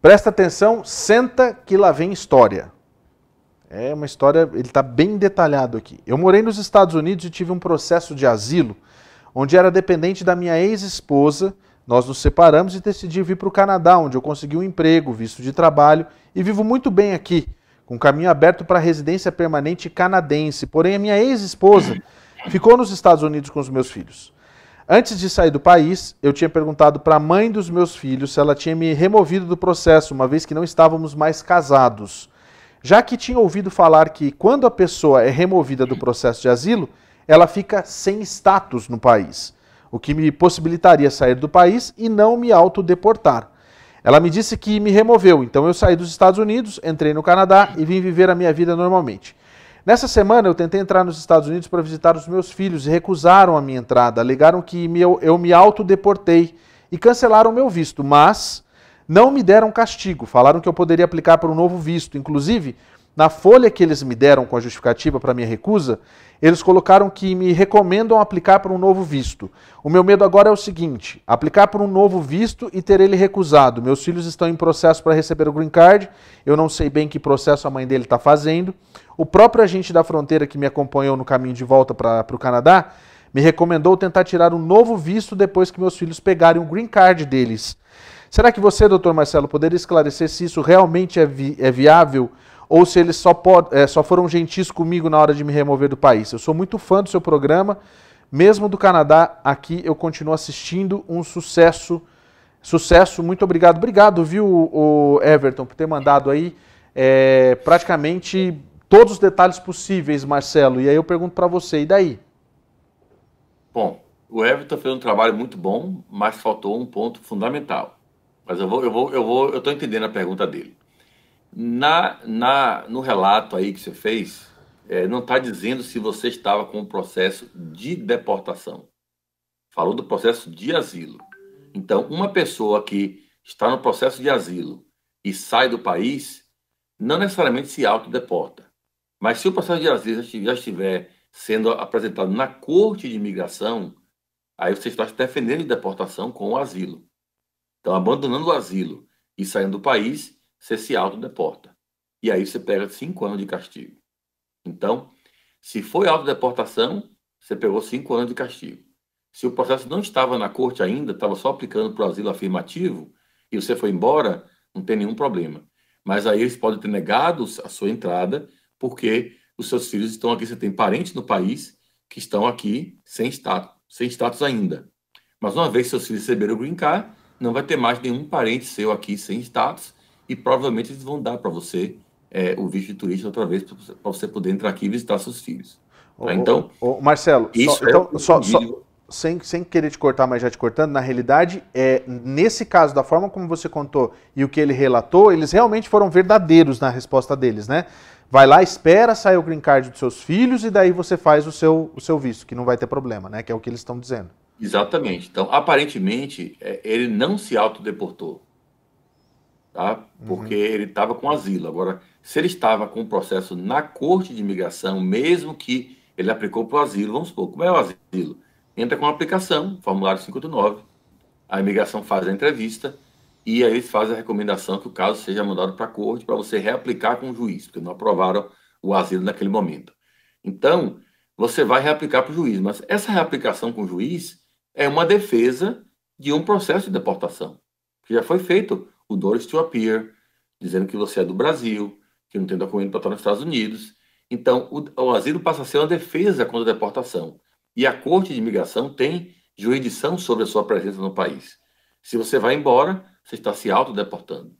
Presta atenção, senta que lá vem história. É uma história, ele está bem detalhado aqui. Eu morei nos Estados Unidos e tive um processo de asilo, onde era dependente da minha ex-esposa. Nós nos separamos e decidi vir para o Canadá, onde eu consegui um emprego, visto de trabalho e vivo muito bem aqui, com caminho aberto para a residência permanente canadense. Porém, a minha ex-esposa ficou nos Estados Unidos com os meus filhos. Antes de sair do país, eu tinha perguntado para a mãe dos meus filhos se ela tinha me removido do processo, uma vez que não estávamos mais casados. Já que tinha ouvido falar que quando a pessoa é removida do processo de asilo, ela fica sem status no país, o que me possibilitaria sair do país e não me autodeportar. Ela me disse que me removeu, então eu saí dos Estados Unidos, entrei no Canadá e vim viver a minha vida normalmente. Nessa semana eu tentei entrar nos Estados Unidos para visitar os meus filhos e recusaram a minha entrada. Alegaram que eu me autodeportei e cancelaram meu visto, mas não me deram castigo. Falaram que eu poderia aplicar para um novo visto. Inclusive, na folha que eles me deram com a justificativa para minha recusa, eles colocaram que me recomendam aplicar para um novo visto. O meu medo agora é o seguinte: aplicar para um novo visto e ter ele recusado. Meus filhos estão em processo para receber o green card. Eu não sei bem que processo a mãe dele está fazendo. O próprio agente da fronteira que me acompanhou no caminho de volta para o Canadá me recomendou tentar tirar um novo visto depois que meus filhos pegarem o green card deles. Será que você, doutor Marcelo, poderia esclarecer se isso realmente é, vi é viável ou se eles só, é, só foram gentis comigo na hora de me remover do país? Eu sou muito fã do seu programa, mesmo do Canadá, aqui eu continuo assistindo um sucesso. Sucesso, muito obrigado. Obrigado, viu, o Everton, por ter mandado aí é, praticamente todos os detalhes possíveis, Marcelo. E aí eu pergunto para você, e daí? Bom, o Everton tá fez um trabalho muito bom, mas faltou um ponto fundamental. Mas eu vou, eu vou, eu vou, eu tô entendendo a pergunta dele. Na, na, no relato aí que você fez, é, não está dizendo se você estava com o um processo de deportação. Falou do processo de asilo. Então, uma pessoa que está no processo de asilo e sai do país, não necessariamente se autodeporta. Mas se o processo de asilo já estiver sendo apresentado na corte de imigração, aí você está se defendendo de deportação com o asilo. Então, abandonando o asilo e saindo do país, você se autodeporta. E aí você pega cinco anos de castigo. Então, se foi autodeportação, você pegou cinco anos de castigo. Se o processo não estava na corte ainda, estava só aplicando para o asilo afirmativo, e você foi embora, não tem nenhum problema. Mas aí eles podem ter negado a sua entrada porque os seus filhos estão aqui, você tem parentes no país que estão aqui sem status, sem status ainda. Mas uma vez seus filhos receberam o green card, não vai ter mais nenhum parente seu aqui sem status e provavelmente eles vão dar para você é, o visto de turista outra vez para você poder entrar aqui e visitar seus filhos. tá? Então, ô, ô, Marcelo, isso só, é então, só, só, sem, sem querer te cortar, mas já te cortando, na realidade, é nesse caso, da forma como você contou e o que ele relatou, eles realmente foram verdadeiros na resposta deles, né? Vai lá, espera sair o green card dos seus filhos e daí você faz o seu, o seu visto, que não vai ter problema, né? Que é o que eles estão dizendo. Exatamente. Então, aparentemente, é, ele não se autodeportou, tá? Porque uhum. ele estava com asilo. Agora, se ele estava com o processo na corte de imigração, mesmo que ele aplicou para o asilo, vamos supor, como é o asilo? Entra com a aplicação, formulário 589, a imigração faz a entrevista, e aí eles fazem a recomendação que o caso seja mandado para a corte para você reaplicar com o juiz, porque não aprovaram o asilo naquele momento. Então, você vai reaplicar para o juiz, mas essa reaplicação com o juiz é uma defesa de um processo de deportação, que já foi feito o Doris to Appear, dizendo que você é do Brasil, que não tem documento para estar nos Estados Unidos. Então, o, o asilo passa a ser uma defesa contra a deportação. E a Corte de Imigração tem jurisdição sobre a sua presença no país. Se você vai embora, você está se autodeportando,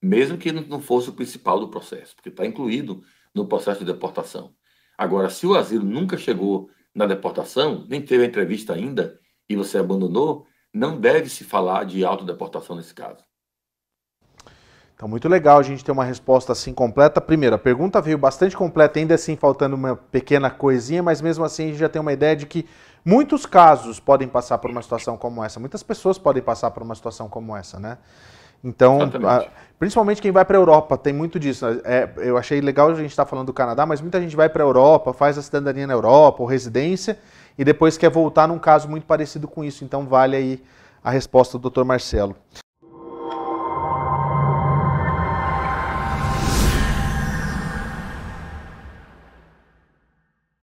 mesmo que não fosse o principal do processo, porque está incluído no processo de deportação. Agora, se o asilo nunca chegou na deportação, nem teve a entrevista ainda, e você abandonou, não deve se falar de autodeportação nesse caso. Então, muito legal a gente ter uma resposta assim completa. Primeiro, a pergunta veio bastante completa, ainda assim faltando uma pequena coisinha, mas mesmo assim a gente já tem uma ideia de que muitos casos podem passar por uma situação como essa. Muitas pessoas podem passar por uma situação como essa, né? Então, a, principalmente quem vai para a Europa, tem muito disso. Né? É, eu achei legal a gente estar tá falando do Canadá, mas muita gente vai para a Europa, faz a cidadania na Europa ou residência e depois quer voltar num caso muito parecido com isso. Então, vale aí a resposta do Dr. Marcelo.